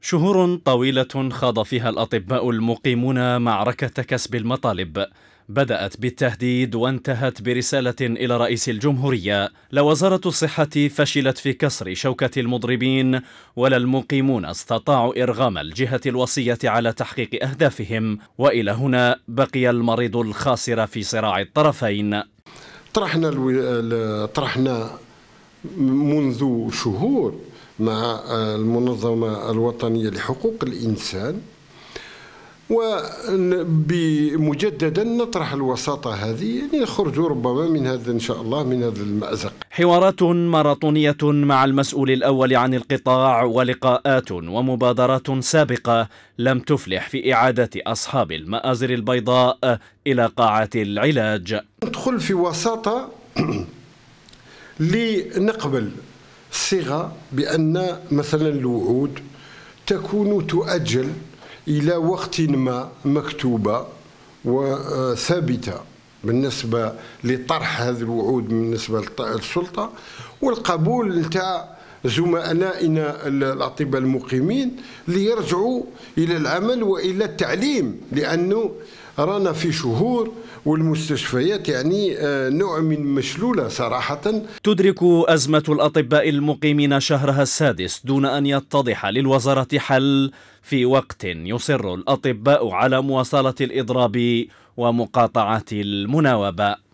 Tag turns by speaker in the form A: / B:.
A: شهور طويلة خاض فيها الأطباء المقيمون معركة كسب المطالب بدأت بالتهديد وانتهت برسالة إلى رئيس الجمهورية لوزارة الصحة فشلت في كسر شوكة المضربين ولا المقيمون استطاعوا إرغام الجهة الوصية على تحقيق أهدافهم وإلى هنا بقي المريض الخاسر في صراع الطرفين طرحنا
B: الو... طرحنا
A: منذ شهور
B: مع المنظمة الوطنية لحقوق الإنسان ومجددا نطرح الوساطة هذه لنخرجوا يعني ربما من هذا إن شاء الله من هذا المأزق
A: حوارات ماراطونية مع المسؤول الأول عن القطاع ولقاءات ومبادرات سابقة لم تفلح في إعادة أصحاب المآزر البيضاء إلى قاعة العلاج
B: ندخل في وساطة لنقبل صيغه بان مثلا الوعود تكون تؤجل الى وقت ما مكتوبه وثابته بالنسبه لطرح هذه الوعود بالنسبه للسلطه والقبول نتاع زملائنا الاطباء المقيمين ليرجعوا الى العمل والى التعليم لانه رانا في
A: شهور والمستشفيات يعني آه، نوع من مشلولة صراحة تدرك أزمة الأطباء المقيمين شهرها السادس دون أن يتضح للوزارة حل في وقت يصر الأطباء على مواصلة الإضراب ومقاطعة المناوبة